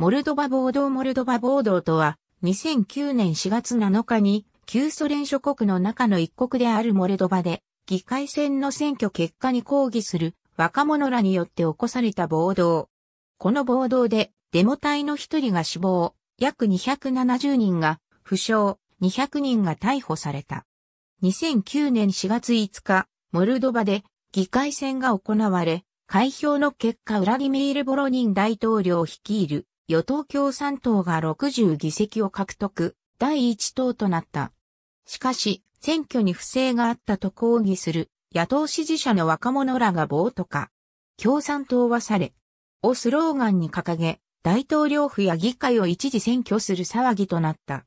モルドバ暴動モルドバ暴動とは、2009年4月7日に、旧ソ連諸国の中の一国であるモルドバで、議会選の選挙結果に抗議する若者らによって起こされた暴動。この暴動で、デモ隊の一人が死亡、約270人が負傷、200人が逮捕された。2009年4月5日、モルドバで議会選が行われ、開票の結果ウラディミール・ボロニン大統領を率いる与党共産党が60議席を獲得、第1党となった。しかし、選挙に不正があったと抗議する野党支持者の若者らが暴徒化。共産党はされ、をスローガンに掲げ、大統領府や議会を一時選挙する騒ぎとなった。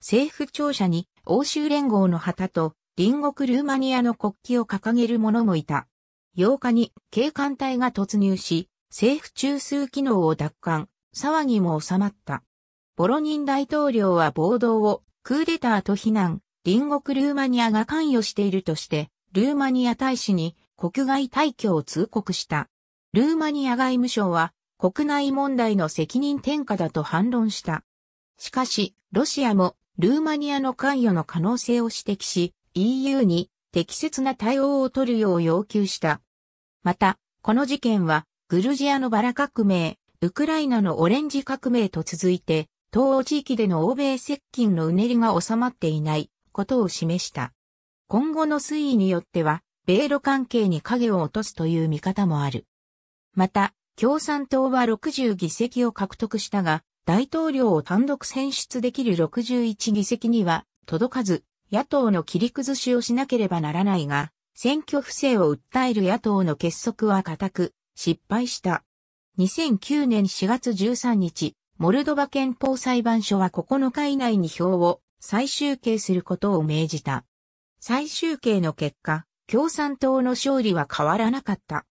政府庁舎に欧州連合の旗と隣国ルーマニアの国旗を掲げる者もいた。8日に警官隊が突入し、政府中枢機能を奪還、騒ぎも収まった。ボロニン大統領は暴動をクーデターと非難、隣国ルーマニアが関与しているとして、ルーマニア大使に国外退去を通告した。ルーマニア外務省は国内問題の責任転嫁だと反論した。しかし、ロシアもルーマニアの関与の可能性を指摘し、EU に適切な対応を取るよう要求した。また、この事件は、グルジアのバラ革命、ウクライナのオレンジ革命と続いて、東欧地域での欧米接近のうねりが収まっていないことを示した。今後の推移によっては、米ロ関係に影を落とすという見方もある。また、共産党は60議席を獲得したが、大統領を単独選出できる61議席には届かず、野党の切り崩しをしなければならないが、選挙不正を訴える野党の結束は固く、失敗した。2009年4月13日、モルドバ憲法裁判所は9日以内に票を再集計することを命じた。再集計の結果、共産党の勝利は変わらなかった。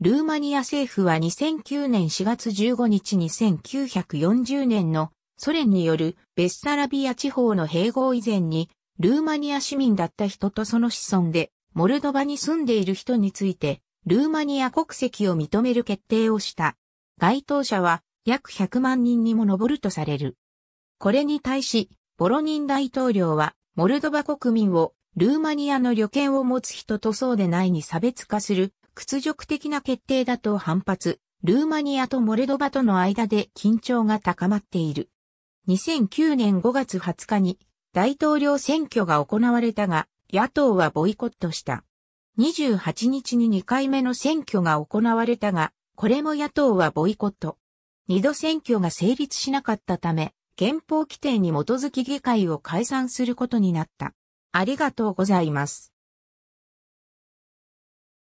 ルーマニア政府は2009年4月15日に1940年のソ連によるベッサラビア地方の併合以前に、ルーマニア市民だった人とその子孫で、モルドバに住んでいる人について、ルーマニア国籍を認める決定をした。該当者は約100万人にも上るとされる。これに対し、ボロニン大統領は、モルドバ国民をルーマニアの旅券を持つ人とそうでないに差別化する屈辱的な決定だと反発、ルーマニアとモルドバとの間で緊張が高まっている。2009年5月20日に大統領選挙が行われたが、野党はボイコットした。28日に2回目の選挙が行われたが、これも野党はボイコット。二度選挙が成立しなかったため、憲法規定に基づき議会を解散することになった。ありがとうございます。